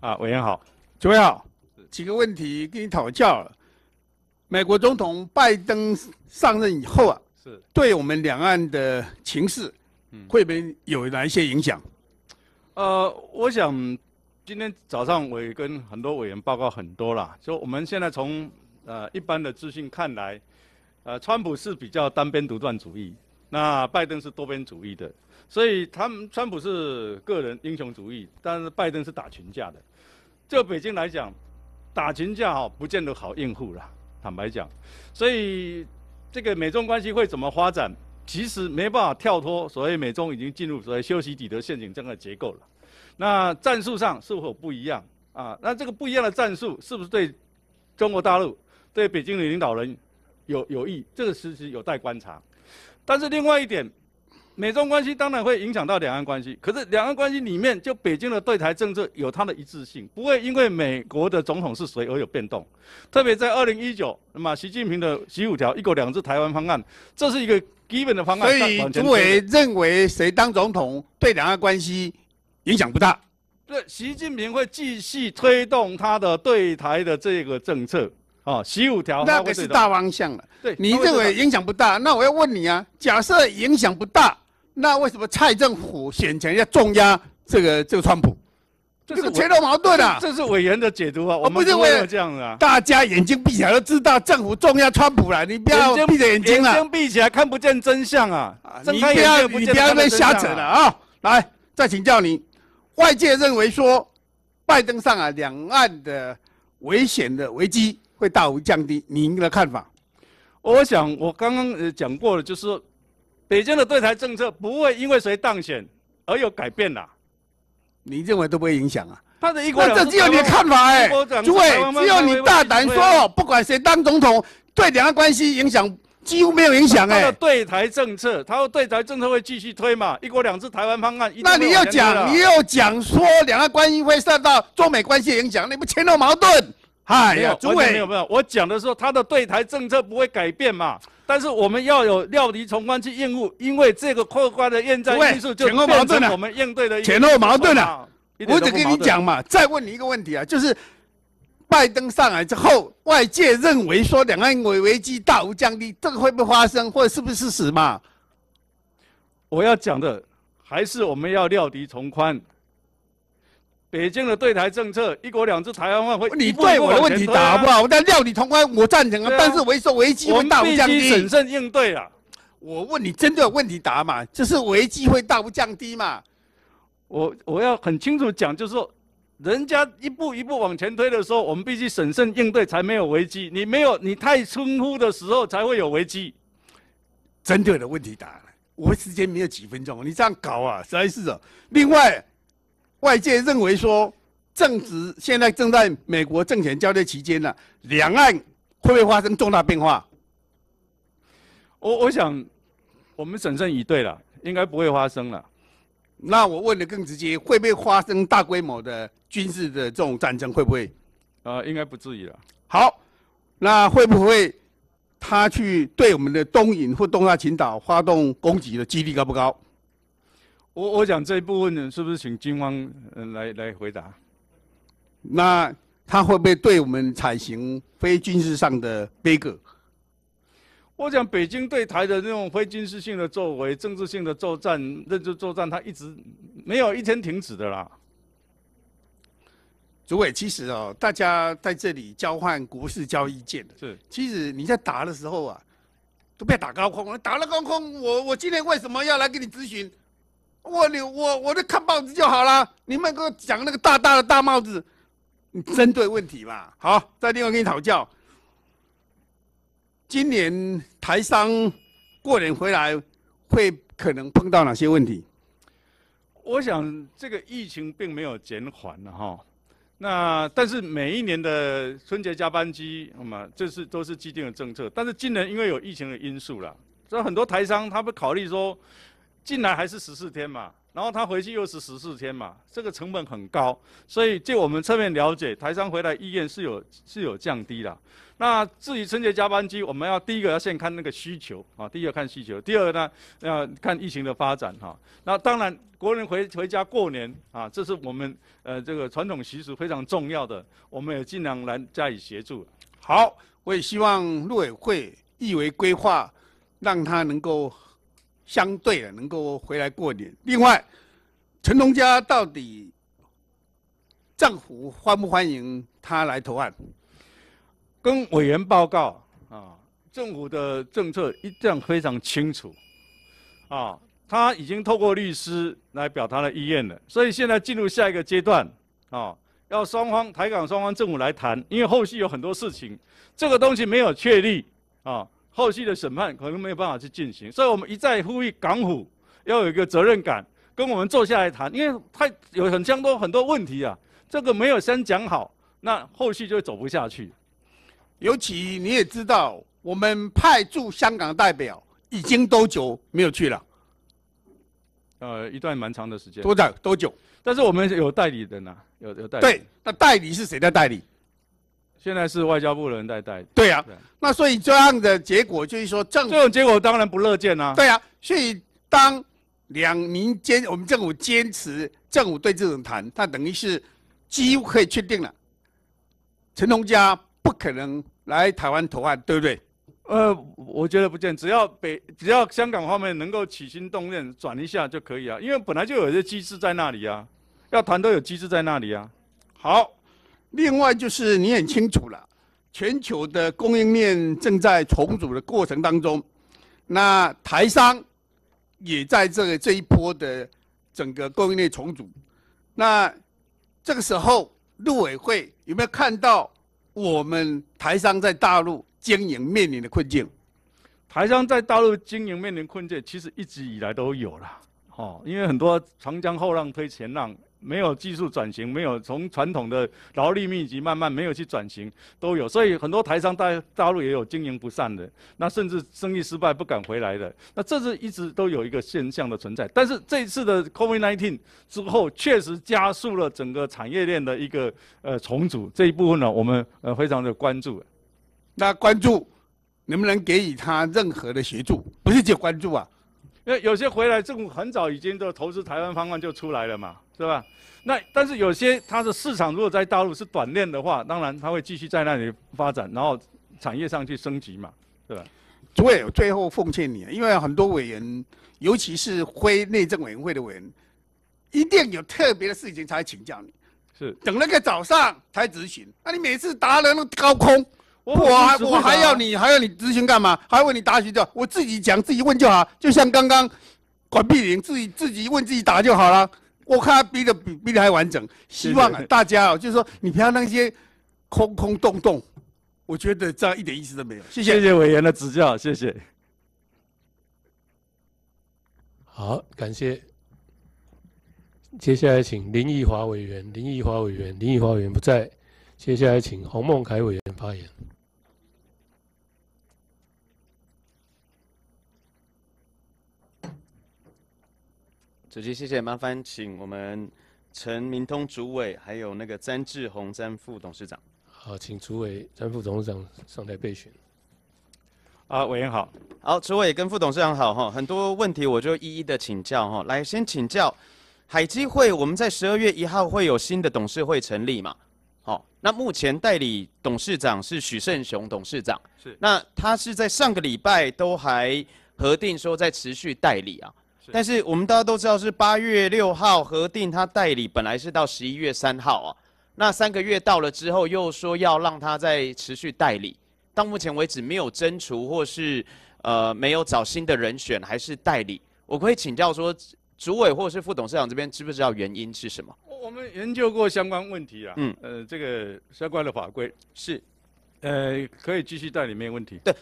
啊，委员好，主位好。几个问题跟你讨教。美国总统拜登上任以后啊，是对我们两岸的情势，会不会有哪一些影响？呃，我想今天早上我也跟很多委员报告很多了，说我们现在从呃一般的资讯看来，呃，川普是比较单边独断主义，那拜登是多边主义的。所以他们川普是个人英雄主义，但是拜登是打群架的。就北京来讲，打群架哈不见得好应付了，坦白讲。所以这个美中关系会怎么发展，其实没办法跳脱所谓美中已经进入所谓修昔底德陷阱这样的结构了。那战术上是否不一样啊？那这个不一样的战术是不是对中国大陆、对北京的领导人有有益？这个事实有待观察。但是另外一点。美中关系当然会影响到两岸关系，可是两岸关系里面，就北京的对台政策有它的一致性，不会因为美国的总统是谁而有变动。特别在二零一九，那么习近平的十五条“一国两制”台湾方案，这是一个基本的方案。所以，诸位认为谁当总统对两岸关系影响不大？对，习近平会继续推动他的对台的这个政策。哦，十五条，那个是大方向了。对，你认为影响不大？那我要问你啊，假设影响不大？那为什么蔡政府选前要重压这个这个川普？这是前后矛盾啊！这是委员的解读啊！我不认为这样的、啊！大家眼睛闭起来就知道政府重压川普了，你不要闭着眼睛啊！眼睛闭起来看不见真相啊！你不要你不要在瞎扯了啊！来，再请教你，外界认为说，拜登上啊，两岸的危险的危机会大幅降低，您的看法？我想我刚刚呃讲过了，就是。北京的对台政策不会因为谁当选而有改变啦，你认为都不会影响啊？他的一国两制，只有你的看法哎，诸位，只有你大胆说，不管谁当总统，对两岸关系影响几乎没有影响哎。他的对台政策，他的对台政策会继续推嘛？一国两制台湾方案。那你要讲，你要讲说两岸关系会受到中美关系影响，你不前后矛盾？嗨，诸位没有没有，我讲的是他的对台政策不会改变嘛。但是我们要有料敌从宽去应付，因为这个客观的验证因素就变了。我们应对的前后矛盾了。我只跟你讲嘛，再问你一个问题啊，就是拜登上来之后，外界认为说两岸维危机大幅降低，这个会不会发生，或者是不是事实嘛？我要讲的还是我们要料敌从宽。北京的对台政策“一国两制”台湾会，你对我的问题答不好，我料你同关，我赞成啊，但是我说危机会大不降低，审慎应对啊。我问你，真的有问题答嘛？就是危机会大不降低嘛？我我要很清楚讲，就是说，人家一步一步往前推的时候，我们必须审慎应对，才没有危机。你没有，你太轻呼的时候，才会有危机。针对的问题答，我时间没有几分钟，你这样搞啊，实在是。啊。另外。外界认为说，正值现在正在美国政权交接期间呢，两岸会不会发生重大变化？我我想，我们审慎以对了，应该不会发生了。那我问的更直接，会不会发生大规模的军事的这种战争？会不会？呃，应该不至于了。好，那会不会他去对我们的东引或东沙群岛发动攻击的几率高不高？我我讲这一部分呢，是不是请军方来来回答？那他会不会对我们采行非军事上的逼格？我讲北京对台的那种非军事性的作为、政治性的作战、认知作战，他一直没有一天停止的啦。主委，其实哦，大家在这里交换国事交易见的，是其实你在打的时候啊，都不要打高空，打了高空，我我今天为什么要来给你咨询？我你我我在看报纸就好了，你们给我讲那个大大的大帽子，你针对问题嘛？好，在另外跟你讨教。今年台商过年回来会可能碰到哪些问题？我想这个疫情并没有减缓了哈，那但是每一年的春节加班机，那么这是都是既定的政策，但是今年因为有疫情的因素了，所以很多台商他不考虑说。进来还是十四天嘛，然后他回去又是十四天嘛，这个成本很高，所以就我们侧面了解，台商回来意愿是有是有降低的。那至于春节加班机，我们要第一个要先看那个需求啊，第一个看需求，第二个呢要看疫情的发展哈。那当然，国人回回家过年啊，这是我们呃这个传统习俗非常重要的，我们也尽量来加以协助。好，我也希望陆委会意为规划，让他能够。相对的能够回来过年。另外，陈龙家到底政府欢不欢迎他来投案？跟委员报告啊，政府的政策一向非常清楚啊，他已经透过律师来表达了意愿了。所以现在进入下一个阶段啊，要双方台港双方政府来谈，因为后续有很多事情，这个东西没有确立啊。后续的审判可能没有办法去进行，所以我们一再呼吁港府要有一个责任感，跟我们坐下来谈，因为他有很多很多问题啊。这个没有先讲好，那后续就走不下去。尤其你也知道，我们派驻香港代表已经多久没有去了？呃，一段蛮长的时间。多长？多久？但是我们有代理的呐，有有代。理。对，那代理是谁的代理？现在是外交部的人在带，对啊，那所以这样的结果就是说政这种结果当然不乐见啊。对啊，所以当两民坚我们政府坚持政府对这种谈，他等于是几乎可以确定了，陈同佳不可能来台湾投案，对不对？呃，我觉得不见，只要北只要香港方面能够起心动念转一下就可以啊，因为本来就有些机制在那里啊，要谈都有机制在那里啊，好。另外就是你很清楚了，全球的供应链正在重组的过程当中，那台商也在这个这一波的整个供应链重组，那这个时候陆委会有没有看到我们台商在大陆经营面临的困境？台商在大陆经营面临困境，其实一直以来都有了，哦，因为很多长江后浪推前浪。没有技术转型，没有从传统的劳力密集慢慢没有去转型，都有，所以很多台商大大陆也有经营不善的，那甚至生意失败不敢回来的，那这是一直都有一个现象的存在。但是这一次的 COVID-19 之后，确实加速了整个产业链的一个呃重组，这一部分呢，我们呃非常的关注。那关注能不能给予他任何的协助？不是只关注啊。那有些回来，政府很早已经的投资台湾方案就出来了嘛，是吧？那但是有些它的市场如果在大陆是短链的话，当然它会继续在那里发展，然后产业上去升级嘛，对吧？主席，最后奉劝你，因为很多委员，尤其是非内政委员会的委员，一定有特别的事情才请教你，是等了个早上才执行，那你每次答人都高空。不，我还我还要你还要你咨询干嘛？还问你答学教？我自己讲自己问就好。就像刚刚，管碧玲自己自己问自己答就好了。我看他逼的比比的还完整。希望啊，大家哦，就是说你不要那些空空洞洞，我觉得这样一点意思都没有。谢谢谢谢委员的指教，谢谢。好，感谢。接下来请林奕华委员，林奕华委员，林奕华委员不在。接下来请洪孟凯委员发言。主席，谢谢。麻烦请我们陈明通主委，还有那个詹志宏詹副董事长。好，请主委詹副董事长上台备询。啊，委员好。好，主委跟副董事长好哈。很多问题我就一一的请教哈。来，先请教海基会，我们在十二月一号会有新的董事会成立嘛？好，那目前代理董事长是许胜雄董事长。是。那他是在上个礼拜都还核定说在持续代理啊。但是我们大家都知道是八月六号核定他代理，本来是到十一月三号啊。那三个月到了之后，又说要让他再持续代理。到目前为止没有征除或是呃没有找新的人选，还是代理。我可以请教说，主委或是副董事长这边知不知道原因是什么？我们研究过相关问题啊。嗯。呃，这个相关的法规是，呃，可以继续代理，没有问题。对。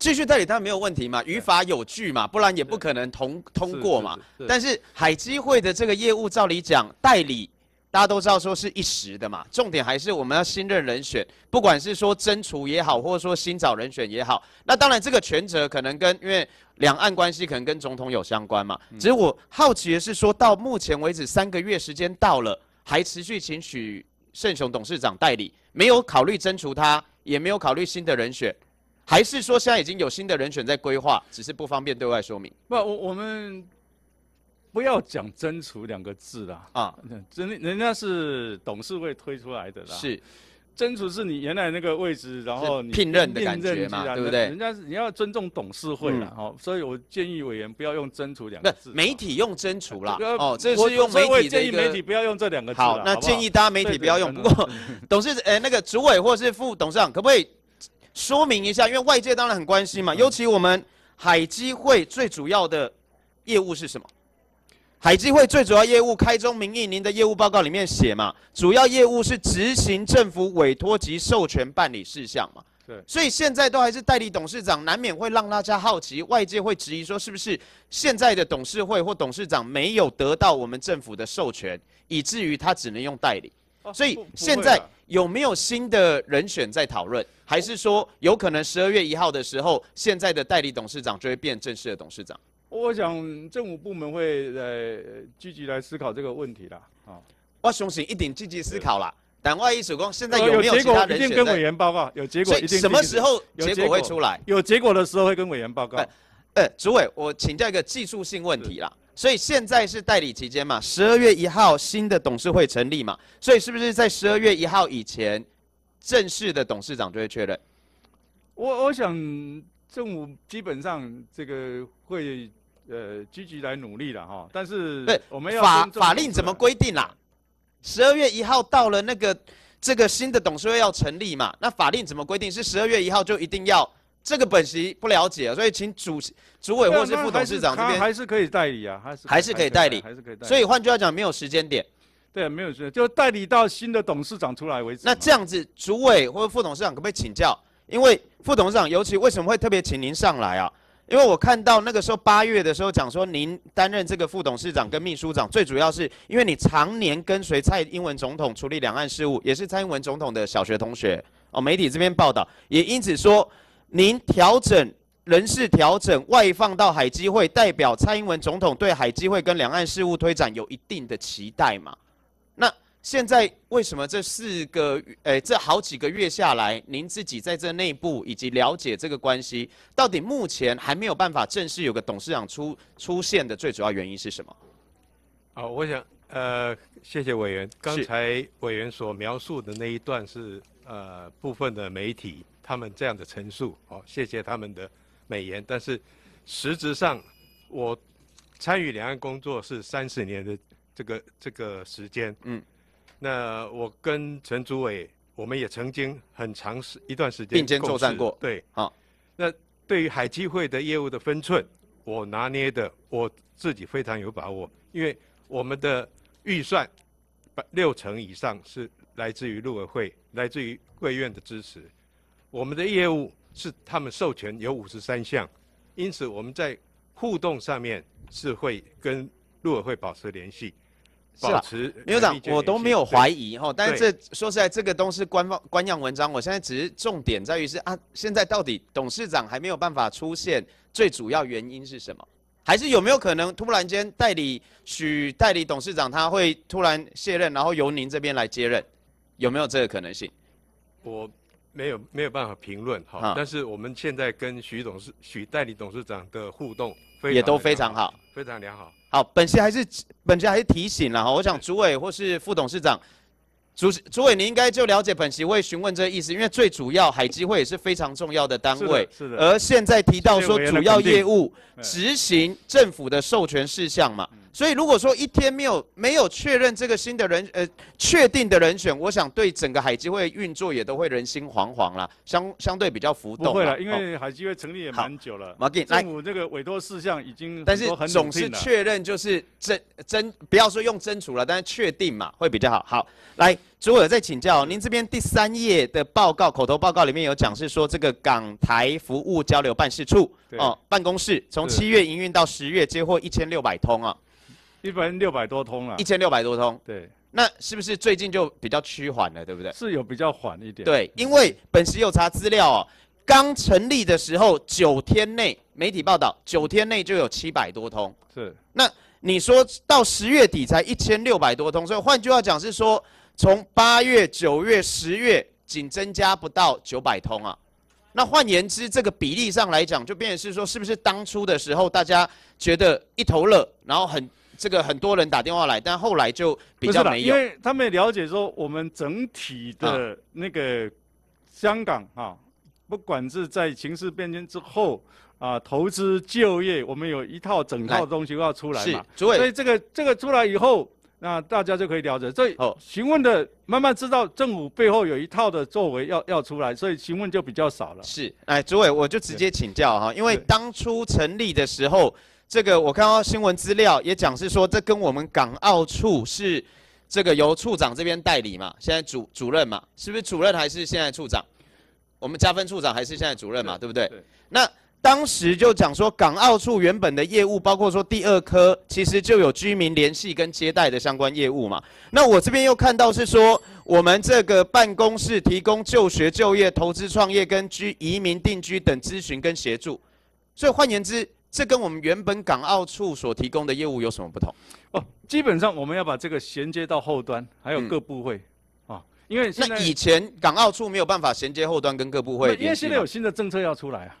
继续代理他没有问题嘛，语法有据嘛，不然也不可能通通过嘛。但是海基会的这个业务照理讲代理，大家都知道说是一时的嘛。重点还是我们要新任人选，不管是说增除也好，或者说新找人选也好。那当然这个权责可能跟因为两岸关系可能跟总统有相关嘛。只是我好奇的是，说到目前为止三个月时间到了，还持续请许胜雄董事长代理，没有考虑增除他，也没有考虑新的人选。还是说现在已经有新的人选在规划，只是不方便对外说明。不，我我们不要讲“真除”两个字啦。啊，增人家是董事会推出来的啦。是，真除是你原来那个位置，然后聘任的感觉嘛，对不对？人家你要尊重董事会啦。好，所以我建议委员不要用“真除”两个字。媒体用“真除”啦。哦，这是用媒体建议媒体不要用这两个字。好，那建议大家媒体不要用。不过，董事诶，那个主委或是副董事长，可不可以？说明一下，因为外界当然很关心嘛，尤其我们海基会最主要的业务是什么？海基会最主要业务，开宗明义，您的业务报告里面写嘛，主要业务是执行政府委托及授权办理事项嘛。对。所以现在都还是代理董事长，难免会让大家好奇，外界会质疑说，是不是现在的董事会或董事长没有得到我们政府的授权，以至于他只能用代理？所以现在有没有新的人选在讨论？还是说有可能十二月一号的时候，现在的代理董事长就会变正式的董事长？我想政府部门会呃积极来思考这个问题啦。啊，我相信一定积极思考啦。但万一主公现在有没有结果？一定跟委员报告有结果。一定什么时候结果会出来？有结果的时候会跟委员报告。呃，主委，我请教一个技术性问题啦。所以现在是代理期间嘛，十二月一号新的董事会成立嘛，所以是不是在十二月一号以前，正式的董事长就会确认？我我想政府基本上这个会呃积极来努力的哈，但是对，我们要法法令怎么规定啊？十二月一号到了那个这个新的董事会要成立嘛，那法令怎么规定？是十二月一号就一定要？这个本席不了解，所以请主席、主委或是副董事长这边，还是可以代理啊，还是还是可以代理，还是可以代理。所以换句话讲，没有时间点，对，没有时，间，就代理到新的董事长出来为止。那这样子，主委或副董事长可不可以请教？因为副董事长尤其为什么会特别请您上来啊？因为我看到那个时候八月的时候讲说，您担任这个副董事长跟秘书长，最主要是因为你常年跟随蔡英文总统处理两岸事务，也是蔡英文总统的小学同学哦。媒体这边报道，也因此说。您调整人事调整外放到海基会，代表蔡英文总统对海基会跟两岸事务推展有一定的期待嘛？那现在为什么这四个诶这好几个月下来，您自己在这内部以及了解这个关系，到底目前还没有办法正式有个董事长出出现的最主要原因是什么？好，我想呃谢谢委员，刚才委员所描述的那一段是呃部分的媒体。他们这样的陈述，好，谢谢他们的美言。但是，实质上，我参与两岸工作是三十年的这个这个时间。嗯，那我跟陈祖伟，我们也曾经很长时一段时间并肩作战过。对，好。那对于海基会的业务的分寸，我拿捏的我自己非常有把握，因为我们的预算六成以上是来自于陆委会，来自于贵院的支持。我们的业务是他们授权有五十三项，因此我们在互动上面是会跟陆委会保持联系。是啊，秘书长，我都没有怀疑哈，但是这说实在，这个都是官方官样文章。我现在只是重点在于是啊，现在到底董事长还没有办法出现，最主要原因是什么？还是有没有可能突然间代理许代理董事长他会突然卸任，然后由您这边来接任？有没有这个可能性？我。没有没有办法评论哈，但是我们现在跟徐董事、徐代理董事长的互动也都非常好，非常良好。好，本席还是本席还是提醒了哈，我想主委或是副董事长，主主委，你应该就了解本席会询问这个意思，因为最主要海基会也是非常重要的单位，是的。而现在提到说主要业务执行政府的授权事项嘛。所以如果说一天没有没有确认这个新的人呃确定的人选，我想对整个海基会运作也都会人心惶惶啦，相相对比较浮动。不会了，因为海基会成立也蛮久了。好，来，政府这个委托事项已经，但是总是确认就是真真，不要说用真除了，但是确定嘛会比较好。好，来，主委再请教，您这边第三页的报告口头报告里面有讲是说这个港台服务交流办事处哦办公室从七月营运到十月接获一千六百通啊。一般六百多通了，一千六百多通。对，那是不是最近就比较趋缓了，对不对？是有比较缓一点。对，因为本时有查资料哦，刚成立的时候九天内媒体报道，九天内就有七百多通。是。那你说到十月底才一千六百多通，所以换句话讲是说，从八月、九月、十月仅增加不到九百通啊。那换言之，这个比例上来讲，就变成是说，是不是当初的时候大家觉得一头热，然后很。这个很多人打电话来，但后来就比较没有，因为他们了解说我们整体的那个香港啊，不管是在形势变迁之后啊，投资就业，我们有一套整套东西要出来嘛，是，所以这个这个出来以后，那大家就可以了解，这哦，询问的慢慢知道政府背后有一套的作为要要出来，所以询问就比较少了。是，哎，诸位，我就直接请教哈，因为当初成立的时候。这个我看到新闻资料也讲是说，这跟我们港澳处是这个由处长这边代理嘛，现在主主任嘛，是不是主任还是现在处长？我们加分处长还是现在主任嘛，对不对？那当时就讲说，港澳处原本的业务包括说第二科其实就有居民联系跟接待的相关业务嘛。那我这边又看到是说，我们这个办公室提供就学、就业、投资、创业跟居移民定居等咨询跟协助，所以换言之。这跟我们原本港澳处所提供的业务有什么不同？哦，基本上我们要把这个衔接到后端，还有各部会啊，因为那以前港澳处没有办法衔接后端跟各部会。因为现在有新的政策要出来啊，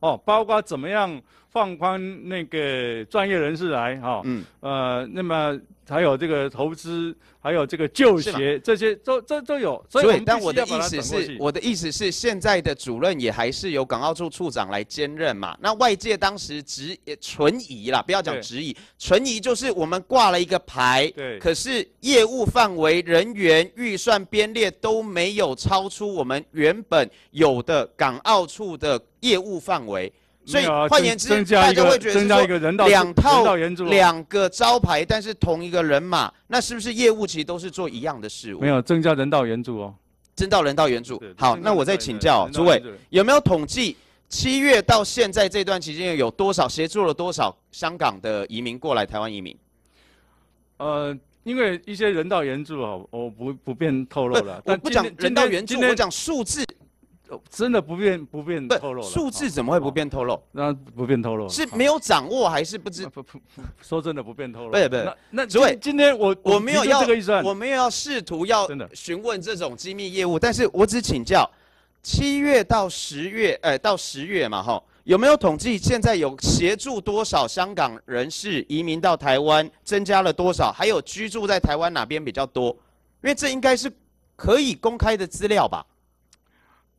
哦，包括怎么样放宽那个专业人士来啊，嗯，呃，那么。还有这个投资，还有这个就学，这些都、都、都有。所以，但我的意思是，我的意思是，现在的主任也还是由港澳处处长来兼任嘛？那外界当时质也存疑啦，不要讲质疑，存疑就是我们挂了一个牌，对，可是业务范围、人员、预算编列都没有超出我们原本有的港澳处的业务范围。所以换言之，大家会觉得是道两套两个招牌，但是同一个人马，那是不是业务其实都是做一样的事物？没有增加人道援助哦，增到人道援助。好，那我再请教诸位，有没有统计七月到现在这段期间有多少协助了多少香港的移民过来台湾移民？呃，因为一些人道援助哦，我不不便透露了。我不讲人道援助，我讲数字。真的不便不便透露数字怎么会不便透露？那不便透露是没有掌握还是不知？不不不，说真的不便透露。不对，那所以今天我我没有要这个我没有要试图要询问这种机密业务，但是我只请教七月到十月，哎，到十月嘛吼，有没有统计现在有协助多少香港人士移民到台湾，增加了多少？还有居住在台湾哪边比较多？因为这应该是可以公开的资料吧？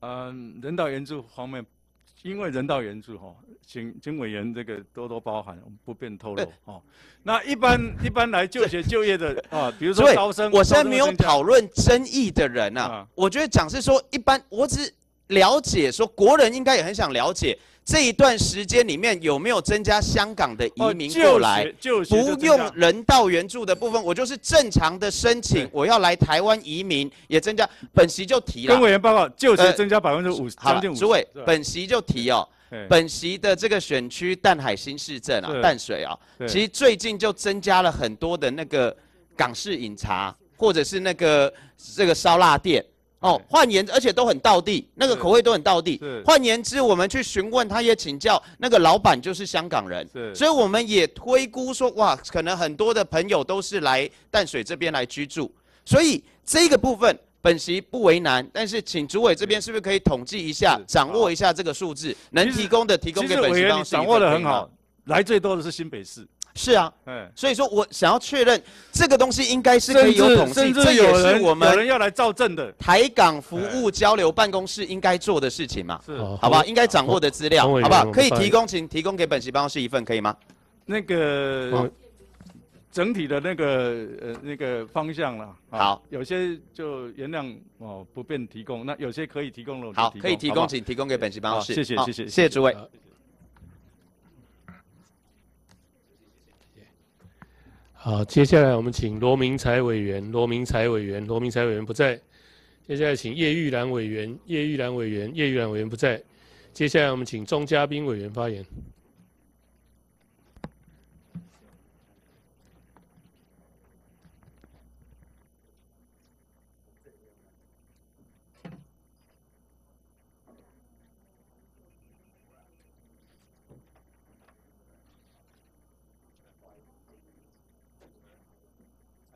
嗯，人道援助方面，因为人道援助哈，请请委员这个多多包涵，不便透露哈。那一般一般来就学就业的啊，比如说招生，我现在没有讨论争议的人呐。我觉得讲是说一般，我只了解说国人应该也很想了解。这一段时间里面有没有增加香港的移民过来？不用人道援助的部分，我就是正常的申请，我要来台湾移民也增加本席就提了。跟委员报告，就是增加百分之五，好，诸位本席就提哦。本席的这个选区淡海新市镇啊，淡水啊，其实最近就增加了很多的那个港式饮茶，或者是那个这个烧腊店。哦，换言之，而且都很到地，那个口味都很到地。换言之，我们去询问他也请教那个老板，就是香港人。所以我们也推估说，哇，可能很多的朋友都是来淡水这边来居住。所以这个部分本席不为难，但是请主委这边是不是可以统计一下，掌握一下这个数字，能提供的提供给本席。其掌握的很好，来最多的是新北市。是啊，嗯，所以说我想要确认这个东西应该是可以有统计，甚至有人有人要来造证的，台港服务交流办公室应该做的事情嘛，是，好吧，应该掌握的资料，好不好？可以提供，请提供给本席办公室一份，可以吗？那个整体的那个呃那个方向了，好，有些就原谅哦不便提供，那有些可以提供了，好，可以提供，请提供给本席办公室，谢谢谢谢谢谢诸位。好，接下来我们请罗明才委员。罗明才委员，罗明才委员不在。接下来请叶玉兰委员。叶玉兰委员，叶玉兰委员不在。接下来我们请钟嘉宾委员发言。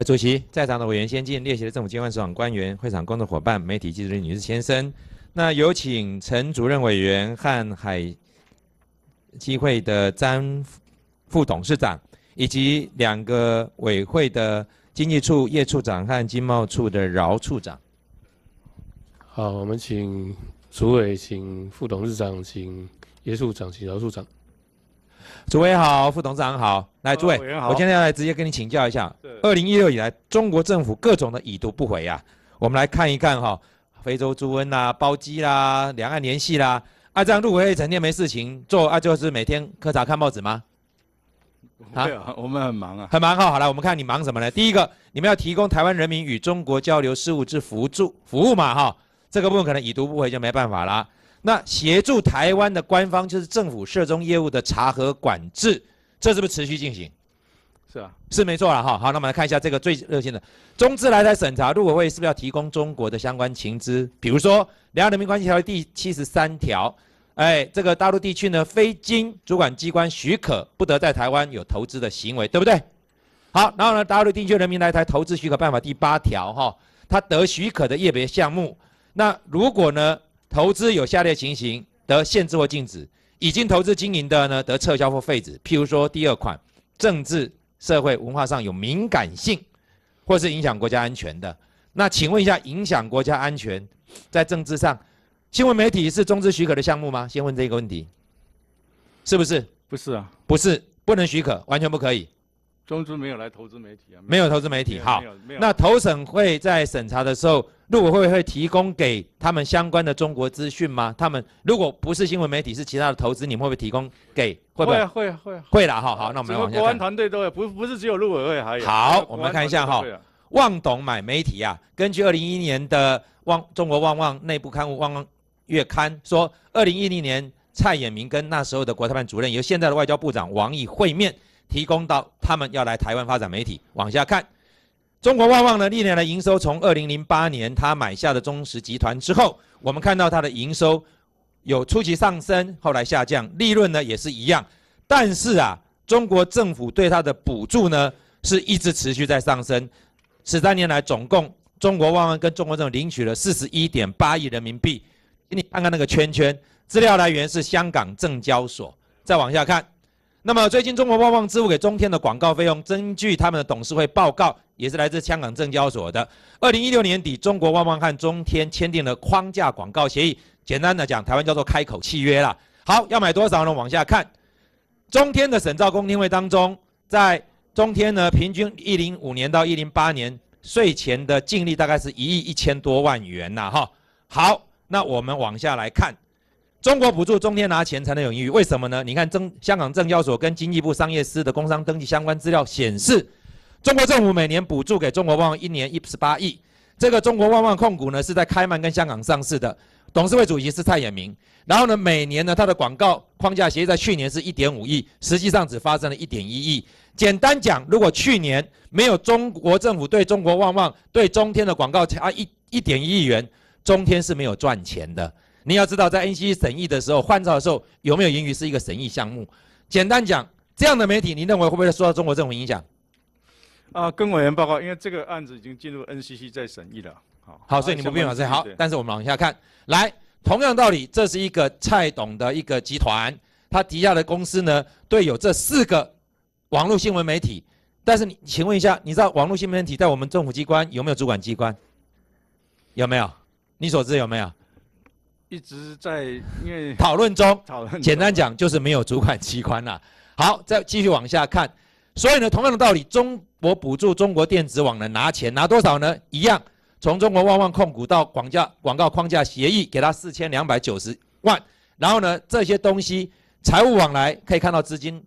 主席，在场的委员、先进列席的政府机关首长、官员、会场工作伙伴、媒体记者女士、先生，那有请陈主任委员和海基会的张副董事长，以及两个委会的经济处叶处长和经贸处的饶处长。好，我们请主委，请副董事长，请叶处长，请饶处长。诸位好，副董事长好，来，诸位，我今天来直接跟你请教一下。二零一六以来，中国政府各种的已读不回呀，我们来看一看哈，非洲猪瘟啦，包机啦，两岸联系啦，阿张陆伟成天没事情做，阿就是每天喝茶看报纸吗？没有，我们很忙啊，很忙哈。好了，我们看你忙什么呢？第一个，你们要提供台湾人民与中国交流事务之辅助服务嘛哈，这个部分可能已读不回就没办法了。那协助台湾的官方就是政府涉中业务的查核管制，这是不是持续进行？是啊，是没错啦，哈。好，那我们看一下这个最热心的中资来台审查，如果会是不是要提供中国的相关情资？比如说《两岸人民关系条例》第七十三条，哎，这个大陆地区呢，非经主管机关许可，不得在台湾有投资的行为，对不对？好，然后呢，《大陆地区人民来台投资许可办法》第八条，哈，他得许可的业别项目，那如果呢？投资有下列情形得限制或禁止，已经投资经营的呢得撤销或废止。譬如说第二款，政治、社会、文化上有敏感性，或是影响国家安全的。那请问一下，影响国家安全，在政治上，新闻媒体是中止许可的项目吗？先问这个问题，是不是？不是啊，不是，不能许可，完全不可以。中资没有来投资媒体啊？没有投资媒体，好。那投审会在审查的时候，入委会会提供给他们相关的中国资讯吗？他们如果不是新闻媒体，是其他的投资，你们会不会提供给？会会会会了，哈。好，那我们往下。国安团队都会，不不是只有入委会，还有。好，我们看一下哈。旺董买媒体啊？根据二零一一年的旺中国旺旺内部刊物《旺旺月刊》说，二零一零年蔡衍明跟那时候的国台办主任，由现在的外交部长王毅会面。提供到他们要来台湾发展媒体。往下看，中国旺旺呢，历年来营收从二零零八年他买下的中石集团之后，我们看到它的营收有初期上升，后来下降，利润呢也是一样。但是啊，中国政府对它的补助呢是一直持续在上升。十三年来，总共中国旺旺跟中国政府领取了四十一点八亿人民币。你看看那个圈圈，资料来源是香港证交所。再往下看。那么最近，中国旺旺支付给中天的广告费用，根据他们的董事会报告，也是来自香港证交所的。二零一六年底，中国旺旺和中天签订了框架广告协议，简单的讲，台湾叫做开口契约啦。好，要买多少呢？往下看，中天的省造公听会当中，在中天呢，平均一零五年到一零八年税前的净利大概是一亿一千多万元呐，哈。好，那我们往下来看。中国补助中天拿钱才能有盈余，为什么呢？你看，证香港证交所跟经济部商业司的工商登记相关资料显示，中国政府每年补助给中国旺旺一年一十八亿。这个中国旺旺控股呢是在开曼跟香港上市的，董事会主席是蔡衍明。然后呢，每年呢他的广告框架协议在去年是一点五亿，实际上只发生了一点一亿。简单讲，如果去年没有中国政府对中国旺旺对中天的广告钱啊一一点一亿元，中天是没有赚钱的。你要知道，在 NCC 审议的时候，换照的时候有没有盈余是一个审议项目。简单讲，这样的媒体，你认为会不会受到中国政府影响？啊，跟委员报告，因为这个案子已经进入 NCC 在审议了。好，好，所以你不必往这，好，但是我们往下看。来，同样道理，这是一个蔡董的一个集团，他旗下的公司呢，对有这四个网络新闻媒体。但是你请问一下，你知道网络新闻媒体在我们政府机关有没有主管机关？有没有？你所知有没有？一直在因为讨论中，讨论简单讲就是没有主管机关了。好，再继续往下看。所以呢，同样的道理，中国补助中国电子网的拿钱拿多少呢？一样，从中国旺旺控股到广价广告框架协议，给他四千两百九十万。然后呢，这些东西财务往来可以看到资金，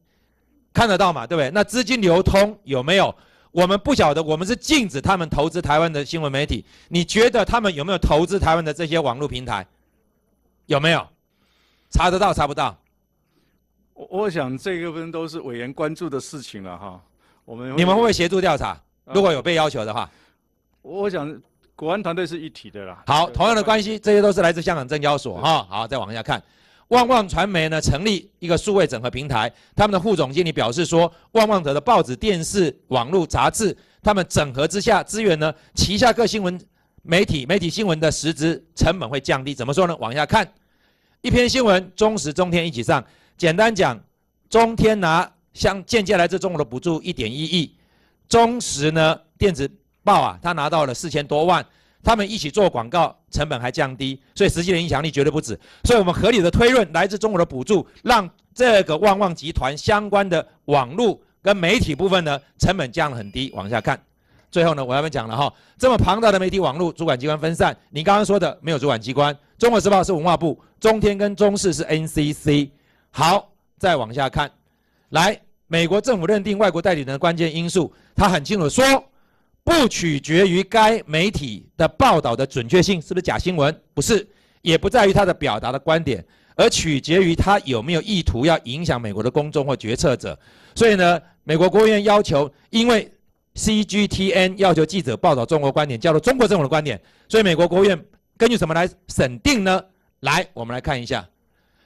看得到嘛？对不对？那资金流通有没有？我们不晓得。我们是禁止他们投资台湾的新闻媒体。你觉得他们有没有投资台湾的这些网络平台？有没有查得到？查不到。我我想这部分都是委员关注的事情了哈。我们你们会协助调查，如果有被要求的话。我想国安团队是一体的啦。好，同样的关系，这些都是来自香港证交所哈。好，再往下看，旺旺传媒呢成立一个数位整合平台，他们的副总经理表示说，旺旺得的报纸、电视、网络、杂志，他们整合之下资源呢，旗下各新闻媒体、媒体新闻的实质成本会降低。怎么说呢？往下看。一篇新闻，中时、中天一起上。简单讲，中天拿相间接来自中国的补助一点一亿，中时呢电子报啊，他拿到了四千多万。他们一起做广告，成本还降低，所以实际的影响力绝对不止。所以我们合理的推论，来自中国的补助，让这个旺旺集团相关的网络跟媒体部分呢，成本降了很低。往下看，最后呢，我要讲了哈，这么庞大的媒体网络，主管机关分散。你刚刚说的没有主管机关，《中国时报》是文化部。中天跟中视是 NCC，好，再往下看，来，美国政府认定外国代理人的关键因素，他很清楚说，不取决于该媒体的报道的准确性是不是假新闻，不是，也不在于他的表达的观点，而取决于他有没有意图要影响美国的公众或决策者。所以呢，美国国务院要求，因为 CGTN 要求记者报道中国观点，叫做中国政府的观点，所以美国国务院根据什么来审定呢？来，我们来看一下，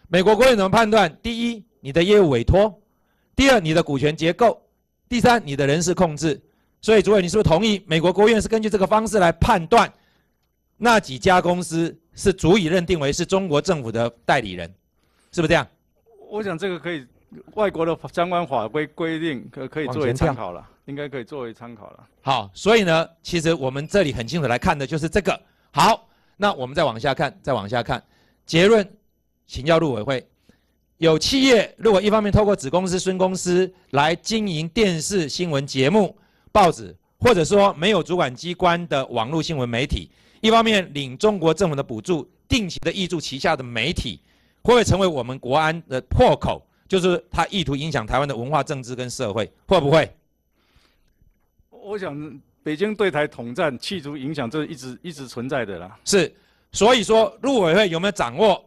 美国国院怎么判断：第一，你的业务委托；第二，你的股权结构；第三，你的人事控制。所以，主委，你是不是同意美国国务院是根据这个方式来判断那几家公司是足以认定为是中国政府的代理人？是不是这样？我想这个可以，外国的相关法规规定可可以作为参考了，应该可以作为参考了。好，所以呢，其实我们这里很清楚来看的就是这个。好，那我们再往下看，再往下看。结论，请教陆委会：有企业如果一方面透过子公司、孙公司来经营电视新闻节目、报纸，或者说没有主管机关的网络新闻媒体，一方面领中国政府的补助，定期的挹注旗下的媒体，会不会成为我们国安的破口？就是他意图影响台湾的文化、政治跟社会，会不会？我想，北京对台统战、企图影响，这一直一直存在的啦。是。所以说，入委会有没有掌握？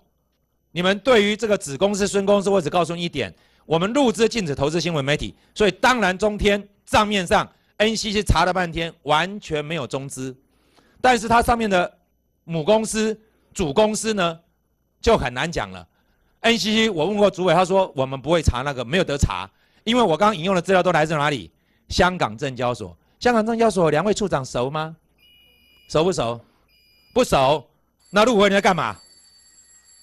你们对于这个子公司、孙公司，我只告诉你一点：我们入资禁止投资新闻媒体。所以当然中天账面上，NCC 查了半天完全没有中资，但是它上面的母公司、主公司呢，就很难讲了。NCC 我问过主委，他说我们不会查那个，没有得查，因为我刚刚引用的资料都来自哪里？香港证交所。香港证交所两位处长熟吗？熟不熟？不熟。那陆委会在干嘛？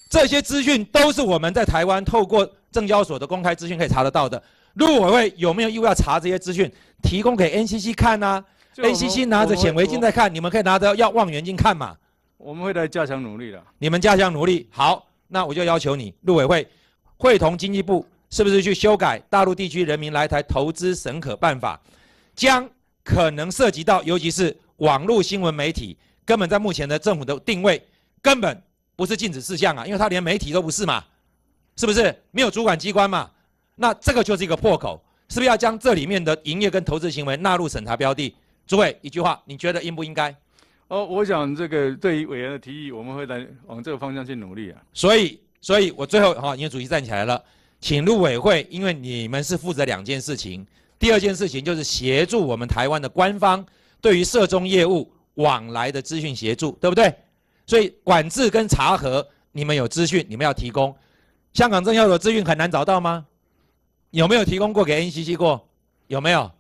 这些资讯都是我们在台湾透过证交所的公开资讯可以查得到的。陆委会有没有义务要查这些资讯，提供给 NCC 看呢？NCC 拿着显微镜在看，你们可以拿着要望远镜看嘛？我们会来加强努力的。你们加强努力，好，那我就要求你，陆委会会同经济部，是不是去修改大陆地区人民来台投资审可办法，将可能涉及到，尤其是网络新闻媒体，根本在目前的政府的定位。根本不是禁止事项啊，因为他连媒体都不是嘛，是不是没有主管机关嘛？那这个就是一个破口，是不是要将这里面的营业跟投资行为纳入审查标的？诸位一句话，你觉得应不应该？哦，我想这个对于委员的提议，我们会来往这个方向去努力啊。所以，所以我最后哈，因为主席站起来了，请陆委会，因为你们是负责两件事情，第二件事情就是协助我们台湾的官方对于涉中业务往来的资讯协助，对不对？所以管制跟查核，你们有资讯，你们要提供。香港政要的资讯很难找到吗？有没有提供过给 NCC 过？有没有？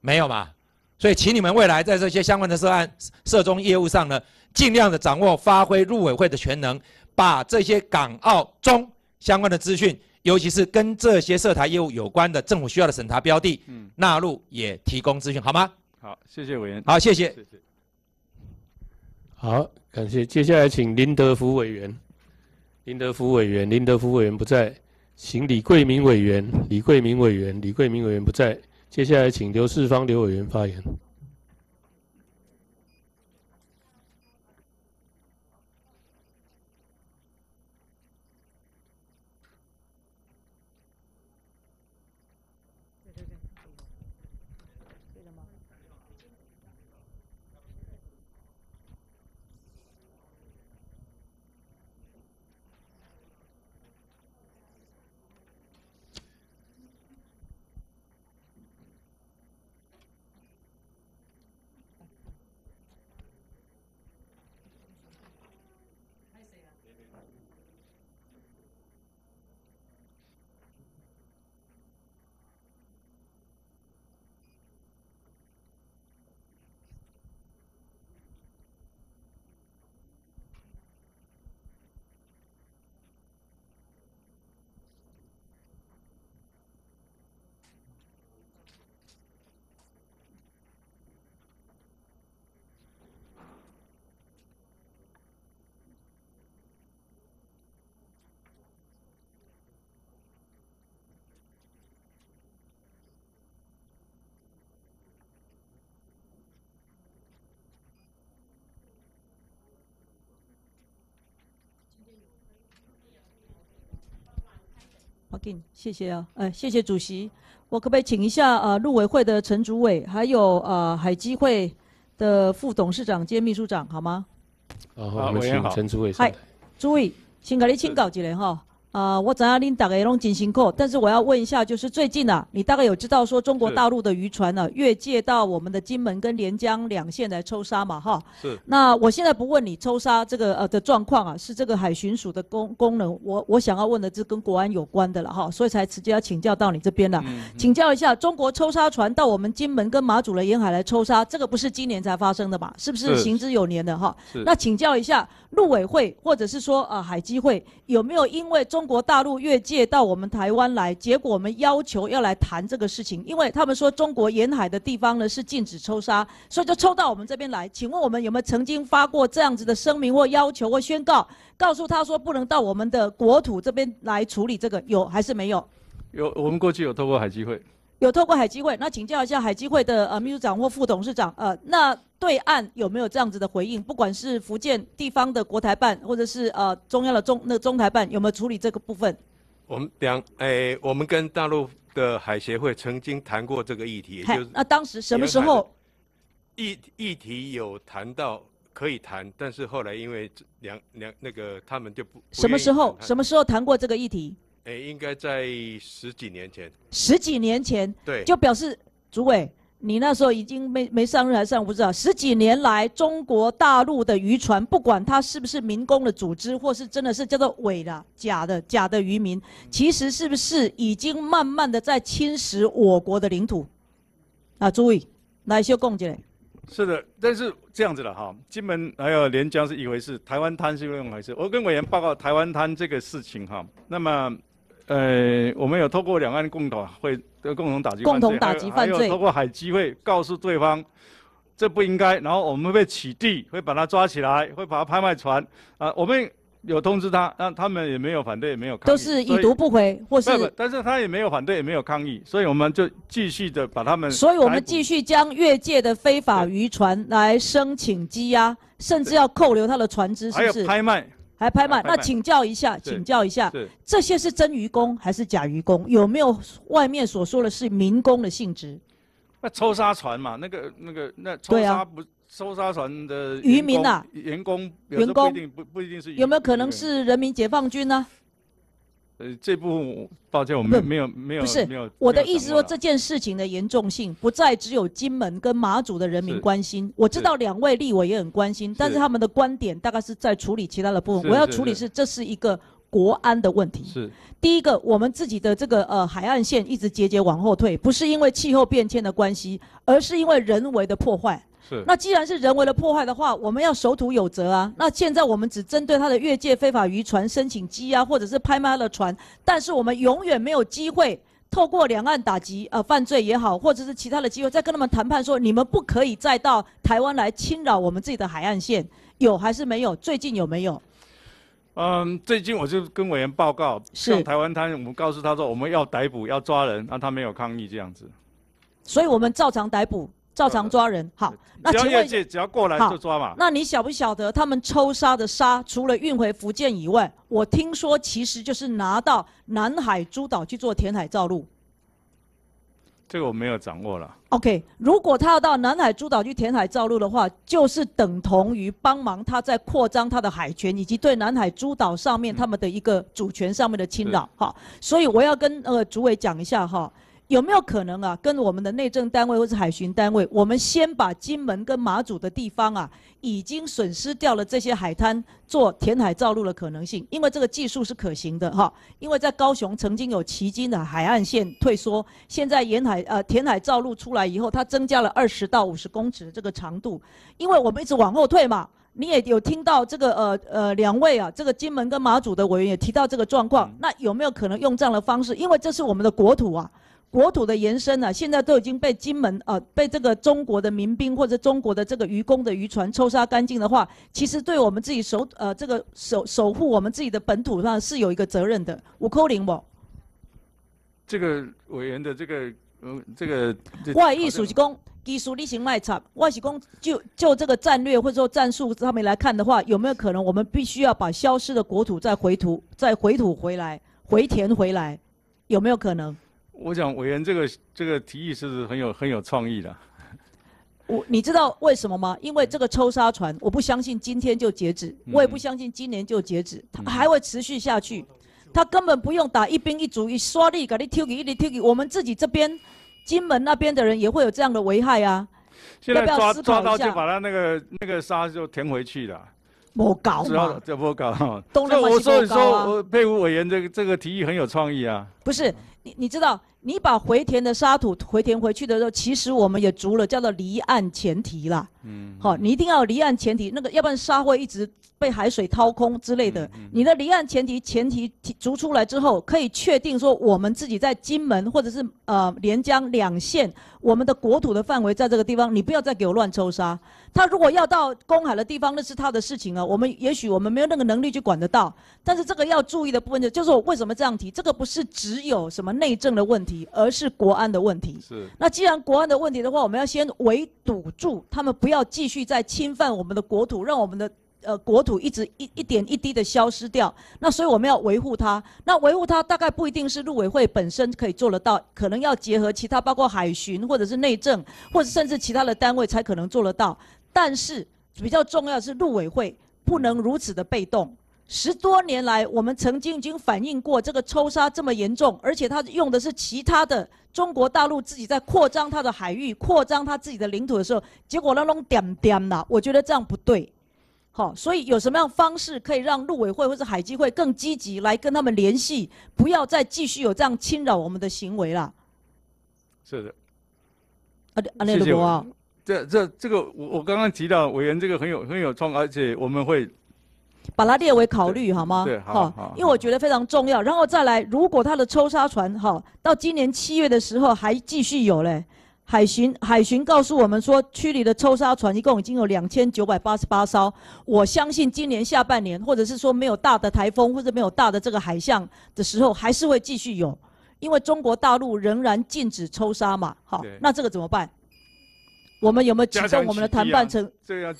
没有吧。所以，请你们未来在这些相关的涉案涉中业务上呢，尽量的掌握、发挥入委会的权能，把这些港澳中相关的资讯，尤其是跟这些涉台业务有关的政府需要的审查标的，纳入也提供资讯，好吗？好，谢谢委员。好，谢谢。好，感谢。接下来请林德福委员，林德福委员，林德福委员不在，请李桂明委员，李桂明委员，李桂明委员不在。接下来请刘世芳刘委员发言。定，谢谢啊，哎，谢谢主席，我可不可以请一下呃陆委会的陈主委，还有呃海基会的副董事长兼秘书长，好吗？好，我们请陈主委上台。主委，请给你请告一下哈。啊，我怎样令大家拢进行看？但是我要问一下，就是最近啊，你大概有知道说中国大陆的渔船呢越界到我们的金门跟连江两线来抽沙嘛？哈，是。那我现在不问你抽沙这个呃的状况啊，是这个海巡署的功功能。我我想要问的，是跟国安有关的了哈，所以才直接要请教到你这边了。请教一下，中国抽沙船到我们金门跟马祖的沿海来抽沙，这个不是今年才发生的嘛？是不是行之有年的哈？那请教一下。陆委会或者是说啊海基会有没有因为中国大陆越界到我们台湾来，结果我们要求要来谈这个事情？因为他们说中国沿海的地方呢是禁止抽沙，所以就抽到我们这边来。请问我们有没有曾经发过这样子的声明或要求或宣告，告诉他说不能到我们的国土这边来处理这个？有还是没有？有，我们过去有透过海基会。有透过海基会，那请教一下海基会的呃秘书长或副董事长，呃，那对岸有没有这样子的回应？不管是福建地方的国台办，或者是呃中央的中那中台办，有没有处理这个部分？我们两哎，我们跟大陆的海协会曾经谈过这个议题，就是那当时什么时候议议题有谈到可以谈，但是后来因为两两那个他们就不什么时候什么时候谈过这个议题？哎，应该在十几年前。十几年前，对，就表示主委，你那时候已经没没上任还上我不知道。十几年来，中国大陆的渔船，不管它是不是民工的组织，或是真的是叫做伪的、假的、假的渔民，其实是不是已经慢慢的在侵蚀我国的领土？啊，主委，来修贡献。是的，但是这样子的哈，金门还有连江是一回事，台湾滩是另外一回事。我跟委员报告台湾滩这个事情哈，那么。呃，我们有透过两岸共同会共同打击共同打击犯罪，透过海基会告诉对方，这不应该。然后我们会取缔，会把他抓起来，会把他拍卖船。啊，我们有通知他，让他们也没有反对，也没有抗议。都是已读不回，或是不不。但是他也没有反对，也没有抗议，所以我们就继续的把他们。所以我们继续将越界的非法渔船来申请羁押，甚至要扣留他的船只，是不是？还有拍卖。来拍卖，那请教一下，请教一下，这些是真愚公还是假愚公？有没有外面所说的是民工的性质？那抽沙船嘛，那个那个那抽沙不抽沙船的渔民啊，员工，员工不不一定是有没有可能是人民解放军呢？呃，这部分抱歉，我们没有没有不是没有，我的意思说这件事情的严重性，不在只有金门跟马祖的人民关心。我知道两位立委也很关心，但是他们的观点大概是在处理其他的部分。我要处理是这是一个国安的问题。是，第一个我们自己的这个呃海岸线一直节节往后退，不是因为气候变迁的关系，而是因为人为的破坏。是，那既然是人为的破坏的话，我们要守土有责啊。那现在我们只针对他的越界非法渔船申请羁押，或者是拍卖了船，但是我们永远没有机会透过两岸打击呃犯罪也好，或者是其他的机会再跟他们谈判说你们不可以再到台湾来侵扰我们自己的海岸线，有还是没有？最近有没有？嗯，最近我就跟委员报告，向台湾滩，我们告诉他说我们要逮捕要抓人，那他没有抗议这样子，所以我们照常逮捕。照常抓人，好。那请问，只要过来就抓嘛？那你晓不晓得他们抽沙的沙，除了运回福建以外，我听说其实就是拿到南海诸岛去做填海造路。这个我没有掌握了。OK，如果他要到南海诸岛去填海造路的话，就是等同于帮忙他在扩张他的海权，以及对南海诸岛上面他们的一个主权上面的侵扰。好，所以我要跟呃主委讲一下哈。有没有可能啊？跟我们的内政单位或是海巡单位，我们先把金门跟马祖的地方啊，已经损失掉了这些海滩做填海造陆的可能性，因为这个技术是可行的哈。因为在高雄曾经有旗经的海岸线退缩，现在沿海呃填海造陆出来以后，它增加了二十到五十公尺这个长度，因为我们一直往后退嘛。你也有听到这个呃呃两位啊，这个金门跟马祖的委员也提到这个状况，那有没有可能用这样的方式？因为这是我们的国土啊。国土的延伸呢，现在都已经被金门啊，被这个中国的民兵或者中国的这个渔工的渔船抽杀干净的话，其实对我们自己守呃这个守守护我们自己的本土上是有一个责任的。五扣零不？这个委员的这个呃这个外域属施工技术力行卖场，外施工就就这个战略或者说战术上面来看的话，有没有可能我们必须要把消失的国土再回土再回土回来回填回来，有没有可能？我想，委员这个这个提议是很有很有创意的。我你知道为什么吗？因为这个抽沙船，我不相信今天就截止，我也不相信今年就截止，它还会持续下去。他根本不用打一兵一卒，一刷力，给你丢给，一你丢给。我们自己这边，金门那边的人也会有这样的危害啊。现在抓抓到就把他那个那个沙就填回去了。莫搞，然后就我搞。那我说说，佩服委员这个这个提议很有创意啊。不是。你你知道，你把回填的沙土回填回去的时候，其实我们也足了，叫做离岸前提啦。嗯，好，你一定要离岸前提，那个要不然沙会一直被海水掏空之类的。你的离岸前提前提足出来之后，可以确定说，我们自己在金门或者是呃连江两县，我们的国土的范围在这个地方，你不要再给我乱抽沙。他如果要到公海的地方，那是他的事情啊。我们也许我们没有那个能力去管得到。但是这个要注意的部分就就是我为什么这样提，这个不是只有什么内政的问题，而是国安的问题。是。那既然国安的问题的话，我们要先围堵住他们，不要继续再侵犯我们的国土，让我们的呃国土一直一一点一滴的消失掉。那所以我们要维护它。那维护它大概不一定是陆委会本身可以做得到，可能要结合其他包括海巡或者是内政，或者甚至其他的单位才可能做得到。但是比较重要的是，陆委会不能如此的被动。十多年来，我们曾经已经反映过这个抽沙这么严重，而且他用的是其他的中国大陆自己在扩张他的海域、扩张他自己的领土的时候，结果那弄点点啦，我觉得这样不对。好，所以有什么样方式可以让陆委会或者海基会更积极来跟他们联系，不要再继续有这样侵扰我们的行为了？是的，阿阿内德国啊。这这这个我我刚刚提到委员这个很有很有创，而且我们会把它列为考虑，好吗？对，好，好。因为我觉得非常重要。然后再来，如果他的抽沙船哈到今年七月的时候还继续有嘞，海巡海巡告诉我们说，区里的抽沙船一共已经有两千九百八十八艘。我相信今年下半年，或者是说没有大的台风或者没有大的这个海象的时候，还是会继续有，因为中国大陆仍然禁止抽沙嘛。好，那这个怎么办？我们有没有启动我们的谈判？程？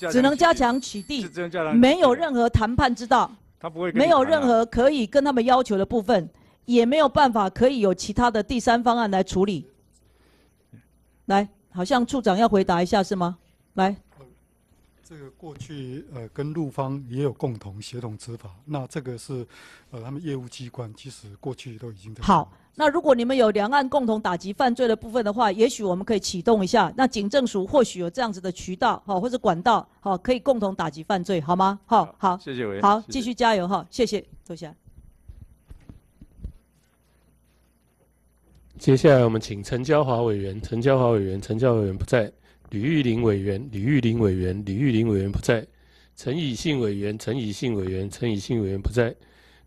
只能加强取缔，没有任何谈判之道。他不会，没有任何可以跟他们要求的部分，也没有办法可以有其他的第三方案来处理。来，好像处长要回答一下是吗？来，这个过去呃跟陆方也有共同协同执法，那这个是呃他们业务机关其实过去都已经在。好。那如果你们有两岸共同打击犯罪的部分的话，也许我们可以启动一下。那警政署或许有这样子的渠道，好或者管道，好可以共同打击犯罪，好吗？好，好，谢谢委员，好，继续加油，哈，谢谢，坐下。接下来我们请陈椒华委员，陈椒华委员，陈椒华委员不在；李玉玲委员，李玉玲委员，李玉玲委员不在；陈以信委员，陈以信委员，陈以信委员不在。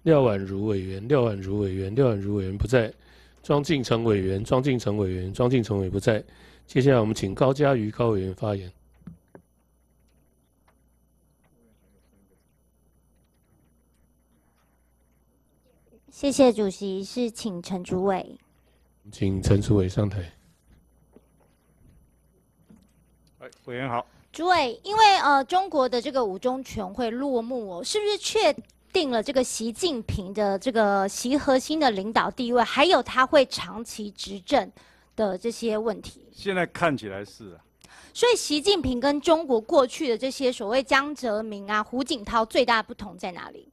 廖婉如委员、廖婉如委员、廖婉如委员不在；庄敬成委员、庄敬成委员、庄敬成委员不在。接下来，我们请高嘉瑜高委员发言。谢谢主席，是请陈主委。请陈主委上台。哎，委员好。主委，因为呃，中国的这个五中全会落幕哦，是不是确？定了这个习近平的这个习核心的领导地位，还有他会长期执政的这些问题。现在看起来是啊。所以习近平跟中国过去的这些所谓江泽民啊、胡锦涛最大不同在哪里？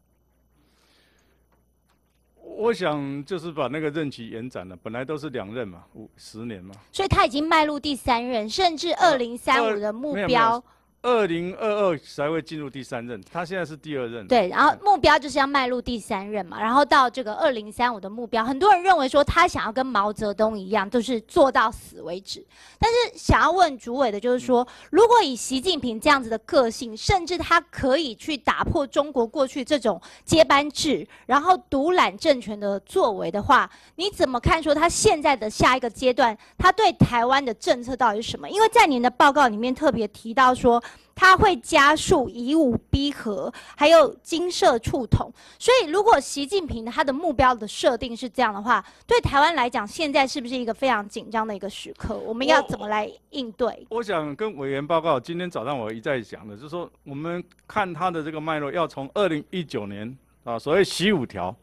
我想就是把那个任期延展了，本来都是两任嘛，五十年嘛。所以他已经迈入第三任，甚至二零三五的目标。二零二二才会进入第三任，他现在是第二任。对，然后目标就是要迈入第三任嘛，然后到这个二零三五的目标，很多人认为说他想要跟毛泽东一样，就是做到死为止。但是想要问主委的，就是说，如果以习近平这样子的个性，甚至他可以去打破中国过去这种接班制，然后独揽政权的作为的话，你怎么看说他现在的下一个阶段，他对台湾的政策到底是什么？因为在您的报告里面特别提到说。它会加速以武逼和，还有金色触痛。所以如果习近平他的目标的设定是这样的话，对台湾来讲，现在是不是一个非常紧张的一个时刻？我们要怎么来应对？我想跟委员报告，今天早上我一再讲的，就是说我们看他的这个脉络，要从二零一九年啊所谓习五条，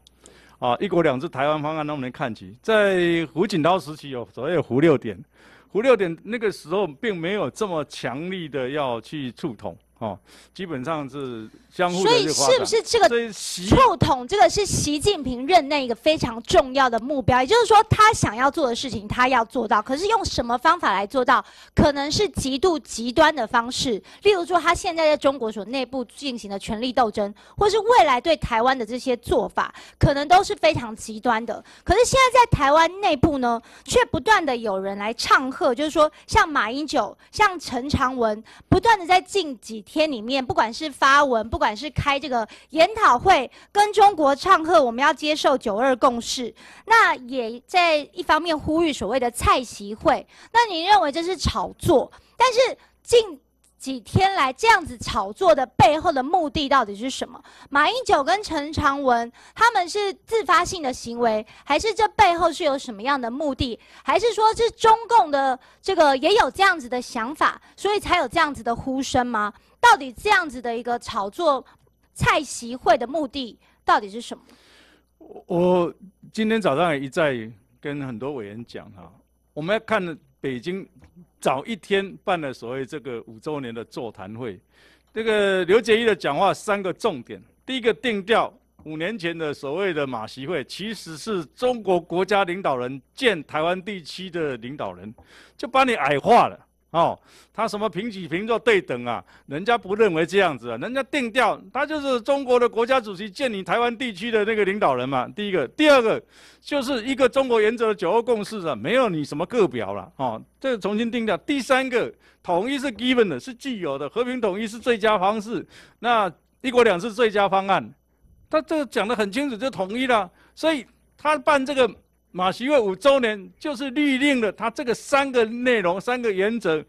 啊一国两制台湾方案不能看起，在胡锦涛时期有所谓胡六点。胡六点那个时候并没有这么强力的要去触痛。哦，基本上是相互。所以是不是这个臭桶，这个是习近平任内一个非常重要的目标，也就是说他想要做的事情，他要做到。可是用什么方法来做到？可能是极度极端的方式，例如说他现在在中国所内部进行的权力斗争，或是未来对台湾的这些做法，可能都是非常极端的。可是现在在台湾内部呢，却不断的有人来唱和，就是说像马英九、像陈长文，不断的在近几。天里面，不管是发文，不管是开这个研讨会，跟中国唱和，我们要接受九二共识。那也在一方面呼吁所谓的菜席会。那您认为这是炒作？但是近几天来这样子炒作的背后的目的到底是什么？马英九跟陈长文他们是自发性的行为，还是这背后是有什么样的目的？还是说是中共的这个也有这样子的想法，所以才有这样子的呼声吗？到底这样子的一个炒作蔡席会的目的到底是什么？我今天早上一再跟很多委员讲哈，我们要看北京早一天办了所谓这个五周年的座谈会，这个刘杰义的讲话三个重点，第一个定调五年前的所谓的马席会，其实是中国国家领导人见台湾地区的领导人，就把你矮化了。哦，他什么平起平坐对等啊？人家不认为这样子，啊，人家定调，他就是中国的国家主席建立台湾地区的那个领导人嘛。第一个，第二个，就是一个中国原则的九二共识啊，没有你什么个表了哦。这个重新定调。第三个，统一是 given 的是既有的，和平统一是最佳方式，那一国两制最佳方案，他这个讲的很清楚，就统一了。所以他办这个。马席会五周年就是律令的，他这个三个内容、三个原则，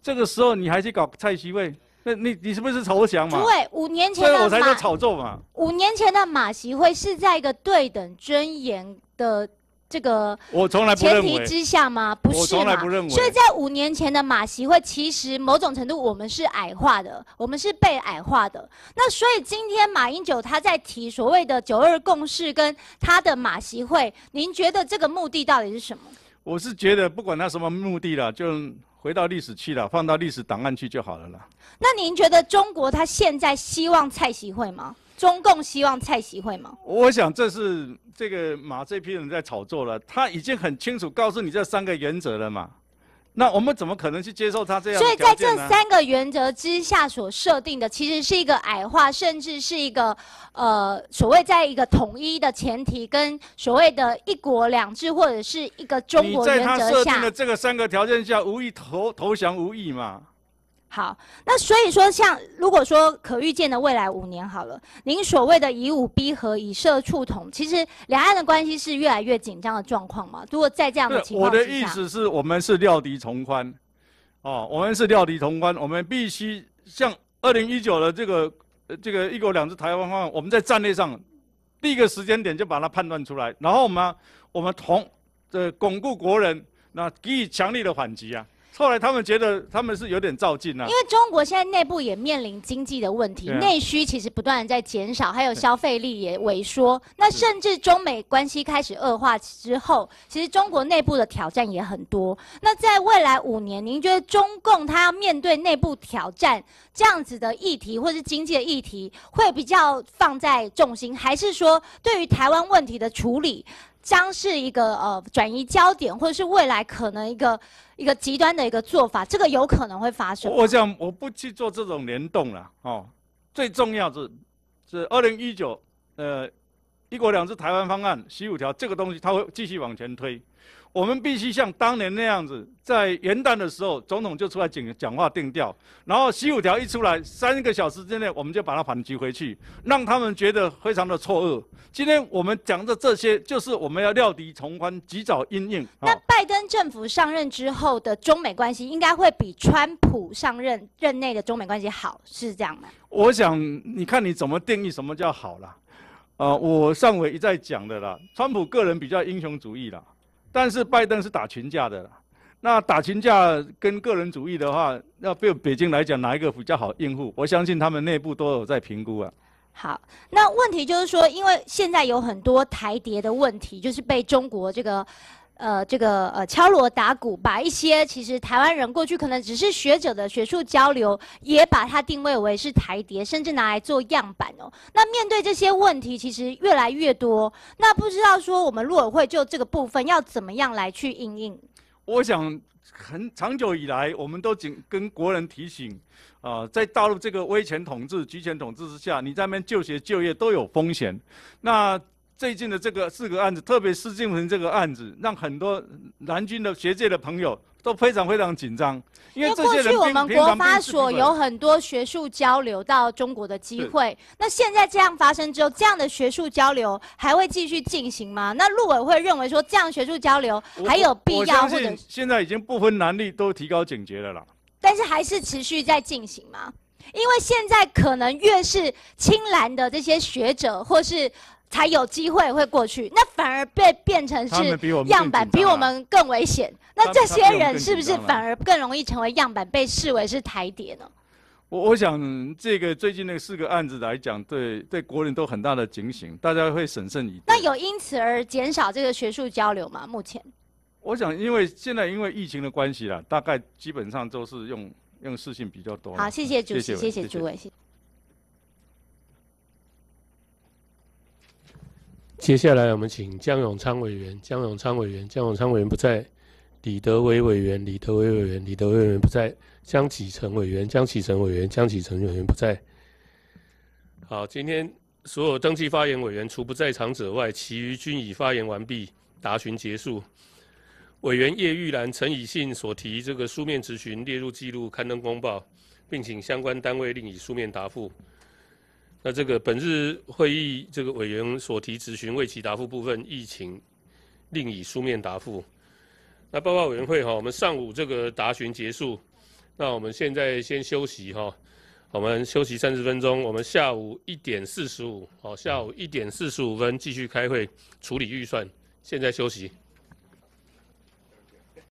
这个时候你还去搞蔡席会，那你你是不是投降嘛？对，五年前的我才在炒作嘛。五年前的马席会是在一个对等尊严的。这个我从来不前提之下吗？不是为。所以，在五年前的马习会，其实某种程度我们是矮化的，我们是被矮化的。那所以今天马英九他在提所谓的九二共识跟他的马习会，您觉得这个目的到底是什么？我是觉得不管他什么目的了，就回到历史去了，放到历史档案去就好了了。那您觉得中国他现在希望蔡习会吗？中共希望蔡席会吗？我想这是这个马这批人在炒作了。他已经很清楚告诉你这三个原则了嘛，那我们怎么可能去接受他这样？所以在这三个原则之下所设定的，其实是一个矮化，甚至是一个呃所谓在一个统一的前提跟所谓的一国两制或者是一个中国原则下的这个三个条件下，无意投投降无意嘛。好，那所以说，像如果说可预见的未来五年好了，您所谓的以武逼和，以射促统，其实两岸的关系是越来越紧张的状况嘛？如果在这样的情况，我的意思是我们是料敌从宽，哦，我们是料敌从宽，我们必须像二零一九的这个这个一国两制台湾方案，我们在战略上第一个时间点就把它判断出来，然后我们我们同这巩固国人，那给予强力的反击啊。后来他们觉得他们是有点照进啊，因为中国现在内部也面临经济的问题，内需其实不断的在减少，还有消费力也萎缩。那甚至中美关系开始恶化之后，其实中国内部的挑战也很多。那在未来五年，您觉得中共它要面对内部挑战这样子的议题，或是经济的议题，会比较放在重心，还是说对于台湾问题的处理？将是一个呃转移焦点，或者是未来可能一个一个极端的一个做法，这个有可能会发生。我想我不去做这种联动了哦，最重要是是二零一九呃“一国两制”台湾方案十五条这个东西，它会继续往前推。我们必须像当年那样子，在元旦的时候，总统就出来讲讲话定调，然后《十五条》一出来，三个小时之内，我们就把它反击回去，让他们觉得非常的错愕。今天我们讲的这些，就是我们要料敌从宽，及早应应。那拜登政府上任之后的中美关系，应该会比川普上任任内的中美关系好，是这样吗？我想，你看你怎么定义什么叫好了？啊，我上回一再讲的啦，川普个人比较英雄主义啦。但是拜登是打群架的，那打群架跟个人主义的话，要被北京来讲哪一个比较好应付？我相信他们内部都有在评估啊。好，那问题就是说，因为现在有很多台谍的问题，就是被中国这个。呃，这个呃，敲锣打鼓，把一些其实台湾人过去可能只是学者的学术交流，也把它定位为是台谍，甚至拿来做样板哦。那面对这些问题，其实越来越多。那不知道说我们陆委会就这个部分要怎么样来去应应？我想很长久以来，我们都紧跟国人提醒，啊，在大陆这个威权统治、集权统治之下，你这边就学就业都有风险。那最近的这个四个案子，特别是进文这个案子，让很多南军的学界的朋友都非常非常紧张。因为这些人们国发所有很多学术交流到中国的机会。那现在这样发生之后，这样的学术交流还会继续进行吗？那陆委会认为说，这样学术交流还有必要？或者现在已经不分男女都提高警觉了啦。但是还是持续在进行吗？因为现在可能越是青蓝的这些学者，或是才有机会会过去，那反而被变成是样板，比我们更危险。那这些人是不是反而更容易成为样板，被视为是台谍呢？我我想这个最近那四个案子来讲，对对国人都很大的警醒，大家会审慎一点。那有因此而减少这个学术交流吗？目前，我想因为现在因为疫情的关系啦，大概基本上都是用用私信比较多。好，谢谢主席，谢谢诸位。接下来我们请江永昌委员，江永昌委员，江永昌委员不在；李德伟委员，李德伟委员，李德伟委员不在；江启成委员，江启成委员，江启成委员不在。好，今天所有登记发言委员，除不在场者外，其余均已发言完毕，答询结束。委员叶玉兰、陈以信所提这个书面质询列入记录，刊登公报，并请相关单位另以书面答复。那这个本日会议这个委员所提咨询未其答复部分，疫情另以书面答复。那报告委员会哈，我们上午这个答询结束，那我们现在先休息哈，我们休息三十分钟，我们下午一点四十五，好，下午一点四十五分继续开会处理预算。现在休息。